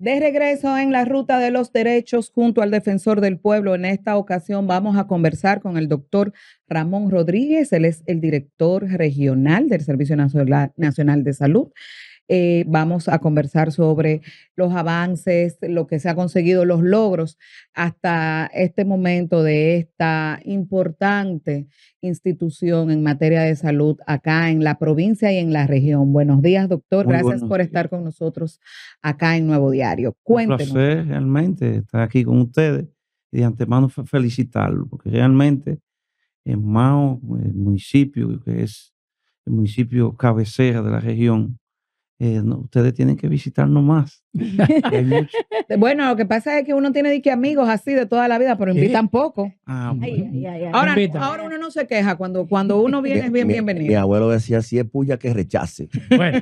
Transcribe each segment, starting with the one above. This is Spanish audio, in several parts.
De regreso en la ruta de los derechos junto al defensor del pueblo, en esta ocasión vamos a conversar con el doctor Ramón Rodríguez, él es el director regional del Servicio Nacional de Salud eh, vamos a conversar sobre los avances, lo que se ha conseguido, los logros hasta este momento de esta importante institución en materia de salud acá en la provincia y en la región. Buenos días, doctor. Gracias por estar con nosotros acá en Nuevo Diario. Cuéntenos. Un placer realmente estar aquí con ustedes y de antemano felicitarlo, porque realmente en Mao, el municipio que es el municipio cabecera de la región, eh, ustedes tienen que visitarnos más. bueno, lo que pasa es que uno tiene que amigos así de toda la vida, pero ah, invitan poco. ahora, uno no se queja cuando, cuando uno viene es bien bienvenido. Mi abuelo decía, si es puya, que rechace. Bueno,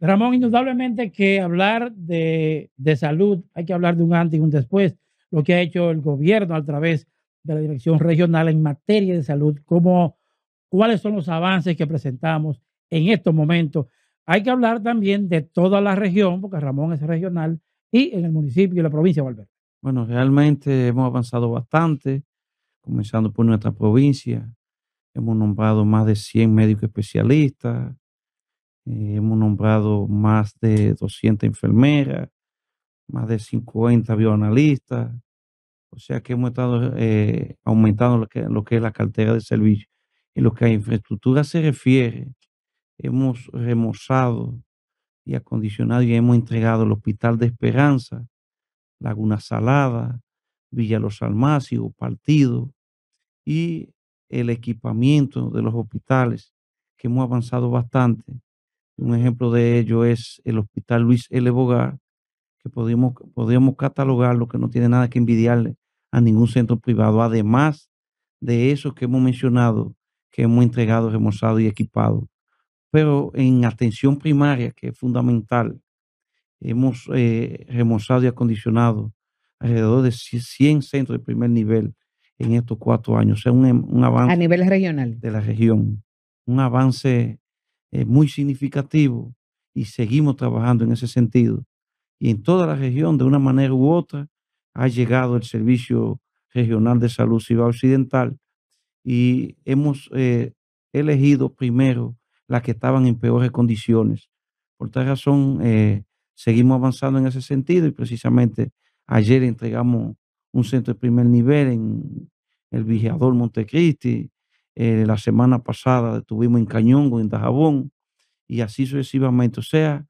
Ramón, indudablemente que hablar de, de salud, hay que hablar de un antes y un después, lo que ha hecho el gobierno a través de la Dirección Regional en materia de salud, Cómo, cuáles son los avances que presentamos en estos momentos hay que hablar también de toda la región, porque Ramón es regional, y en el municipio y la provincia de Valverde. Bueno, realmente hemos avanzado bastante, comenzando por nuestra provincia. Hemos nombrado más de 100 médicos especialistas, eh, hemos nombrado más de 200 enfermeras, más de 50 bioanalistas. O sea que hemos estado eh, aumentando lo que, es la cartera de servicio. En lo que a infraestructura se refiere, hemos remozado y acondicionado y hemos entregado el Hospital de Esperanza, Laguna Salada, Villa Los Almacios, Partido y el equipamiento de los hospitales, que hemos avanzado bastante. Un ejemplo de ello es el Hospital Luis L. Bogar, que podemos, podemos catalogar que no tiene nada que envidiarle a ningún centro privado, además de eso que hemos mencionado, que hemos entregado, remozado y equipado pero en atención primaria, que es fundamental, hemos eh, remozado y acondicionado alrededor de 100 centros de primer nivel en estos cuatro años. es un, em, avance. A nivel regional. De la región. Un avance eh, muy significativo y seguimos trabajando en ese sentido. Y en toda la región, de una manera u otra, ha llegado el Servicio Regional de Salud Ciudad Occidental y hemos eh, elegido primero las que estaban en peores condiciones. Por tal razón, eh, seguimos avanzando en ese sentido y precisamente ayer entregamos un centro de primer nivel en el Vigiador Montecristi, eh, la semana pasada estuvimos en Cañongo, en Dajabón, y así sucesivamente. O sea,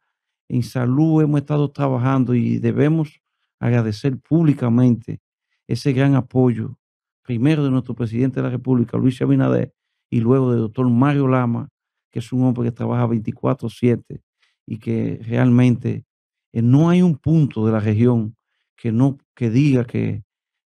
en salud hemos estado trabajando y debemos agradecer públicamente ese gran apoyo, primero de nuestro presidente de la República, Luis Abinader, y luego del doctor Mario Lama, que es un hombre que trabaja 24/7 y que realmente eh, no hay un punto de la región que, no, que diga que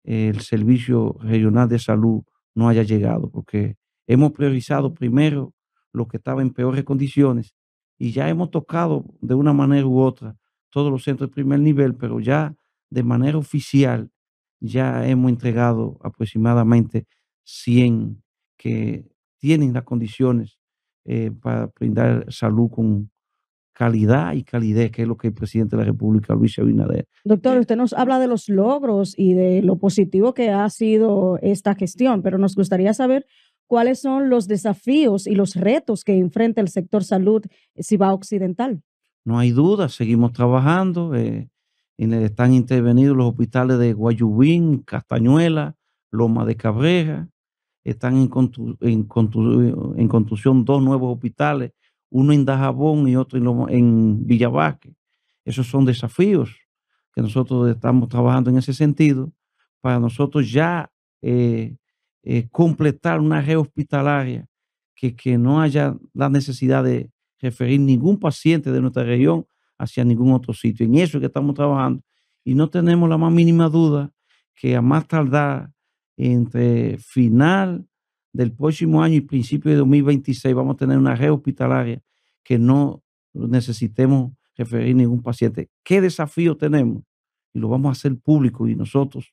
eh, el Servicio Regional de Salud no haya llegado, porque hemos priorizado primero lo que estaba en peores condiciones y ya hemos tocado de una manera u otra todos los centros de primer nivel, pero ya de manera oficial ya hemos entregado aproximadamente 100 que tienen las condiciones eh, para brindar salud con calidad y calidez, que es lo que el presidente de la República, Luis Abinader. Doctor, eh, usted nos habla de los logros y de lo positivo que ha sido esta gestión, pero nos gustaría saber cuáles son los desafíos y los retos que enfrenta el sector salud eh, si a Occidental. No hay duda, seguimos trabajando. están intervenidos los hospitales de Guayubín, Castañuela, Loma de Cabreja, están en, en, construcción dos nuevos hospitales, uno en Dajabón y otro en, Villavasque. Esos son desafíos que nosotros estamos trabajando en ese sentido para nosotros ya eh, eh, completar una red hospitalaria que, que no haya la necesidad de referir ningún paciente de nuestra región hacia ningún otro sitio. En eso es que estamos trabajando y no tenemos la más mínima duda que a más tardar entre final del próximo año y principio de 2026 vamos a tener una red hospitalaria que no necesitemos referir ningún paciente. ¿Qué desafío tenemos? Y lo vamos a hacer público y nosotros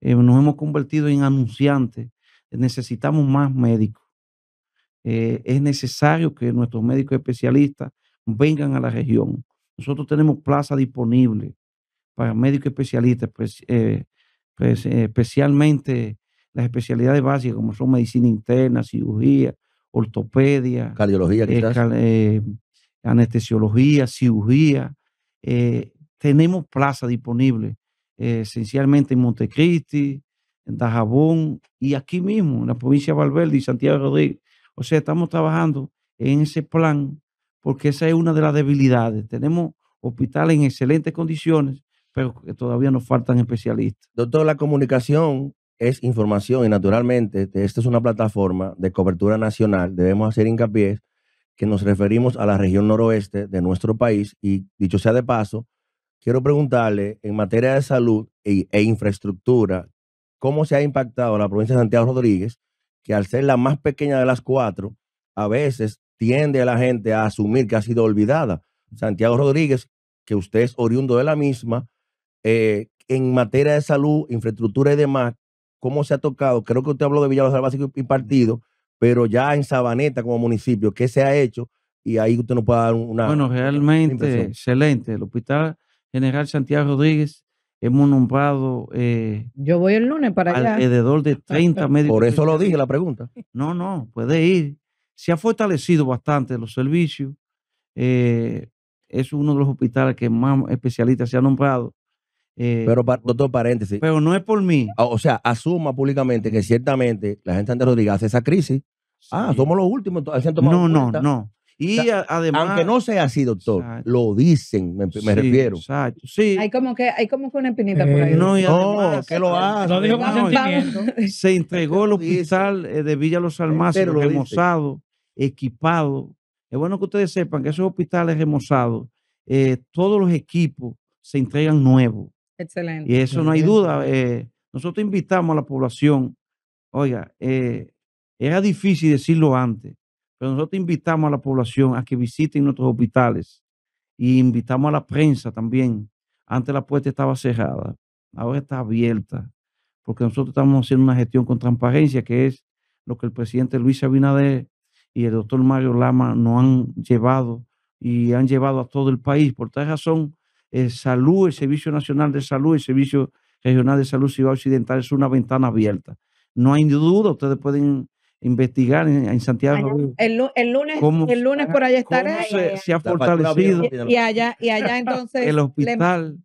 eh, nos hemos convertido en anunciantes. Necesitamos más médicos. Eh, es necesario que nuestros médicos especialistas vengan a la región. Nosotros tenemos plaza disponible para médicos especialistas, pues, eh, pues, especialmente las especialidades básicas como son medicina interna, cirugía, ortopedia, cardiología, eh, quizás. Eh, anestesiología, cirugía. Eh, tenemos plazas disponibles, esencialmente en Montecristi, en Dajabón y aquí mismo, en la provincia de Valverde y Santiago Rodríguez. O sea, estamos trabajando en ese plan porque esa es una de las debilidades. Tenemos hospitales en excelentes condiciones, pero que todavía nos faltan especialistas. Doctor, la comunicación es información y naturalmente este, esta es una plataforma de cobertura nacional. Debemos hacer hincapié que nos referimos a la región noroeste de nuestro país y dicho sea de paso, quiero preguntarle en materia de salud e, infraestructura, ¿cómo se ha impactado la provincia de Santiago Rodríguez, que al ser la más pequeña de las cuatro, a veces tiende a la gente a asumir que ha sido olvidada? Santiago Rodríguez, que usted es oriundo de la misma, eh, en materia de salud, infraestructura y demás, cómo se ha tocado. Creo que usted habló de Villalobos Básico y Partido, pero ya en Sabaneta como municipio, ¿qué se ha hecho? Y ahí usted nos puede dar una. Bueno, realmente excelente. El Hospital General Santiago Rodríguez hemos nombrado. Eh, Yo voy el lunes para allá. Alrededor de 30 médicos. Por eso lo dije la pregunta. No, no, puede ir. Se ha fortalecido bastante los servicios. Eh, es uno de los hospitales que más especialistas se han nombrado. Eh, pero, doctor, paréntesis. Pero no es por mí. Ah, o, sea, asuma públicamente que ciertamente la gente de Rodríguez hace esa crisis. Ah, somos los últimos. no, no, no. Y además. Aunque no sea así, doctor, lo dicen, me, refiero. Exacto. Sí. Hay como que, hay una espinita por eh, ahí. No, y lo hace. Se entregó el hospital eh, de Villa Los Almacenes, lo remozado, equipado. Es bueno que ustedes sepan que esos hospitales remozados, todos los equipos se entregan nuevos. Excelente. Y eso no hay duda. Eh, nosotros invitamos a la población, oiga, eh, era difícil decirlo antes, pero nosotros invitamos a la población a que visiten nuestros hospitales y invitamos a la prensa también. Antes la puerta estaba cerrada, ahora está abierta, porque nosotros estamos haciendo una gestión con transparencia, que es lo que el presidente Luis Abinader y el doctor Mario Lama nos han llevado y han llevado a todo el país. Por tal razón, eh, salud, el Servicio Nacional de Salud, el Servicio Regional de Salud Ciudad Occidental es una ventana abierta. No hay duda, ustedes pueden investigar en, Santiago. el, lunes, el lunes por allá estaré se, ha fortalecido. Y, allá, entonces el hospital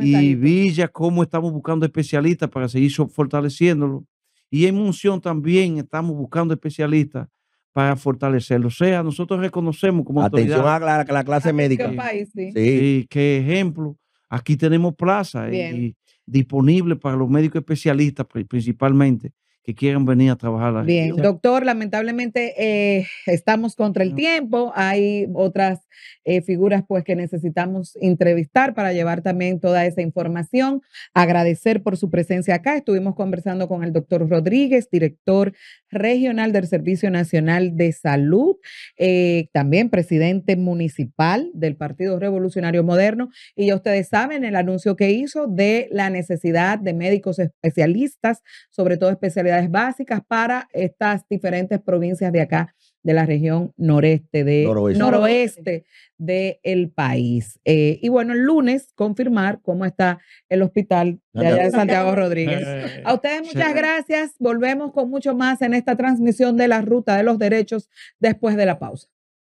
Y Villa, cómo estamos buscando especialistas para seguir fortaleciéndolo. Y en Munción también estamos buscando especialistas para fortalecerlo. O sea, nosotros reconocemos como Atención a la, clase médica. País, sí. Sí. ejemplo, aquí tenemos plazas eh, disponibles para los médicos especialistas principalmente que quieren venir a trabajar. Bien, doctor, lamentablemente eh, estamos contra el tiempo. Hay otras eh, figuras pues que necesitamos entrevistar para llevar también toda esa información. Agradecer por su presencia acá. Estuvimos conversando con el doctor Rodríguez, director regional del Servicio Nacional de Salud, eh, también presidente municipal del Partido Revolucionario Moderno. Y ya ustedes saben el anuncio que hizo de la necesidad de médicos especialistas, sobre todo especialistas básicas para estas diferentes provincias de acá, de la región noreste, de, noroeste. del país. Eh, y bueno, el lunes confirmar cómo está el hospital de allá de Santiago Rodríguez. Eh, A ustedes muchas gracias. Volvemos con mucho más en esta transmisión de la Ruta de los Derechos después de la pausa.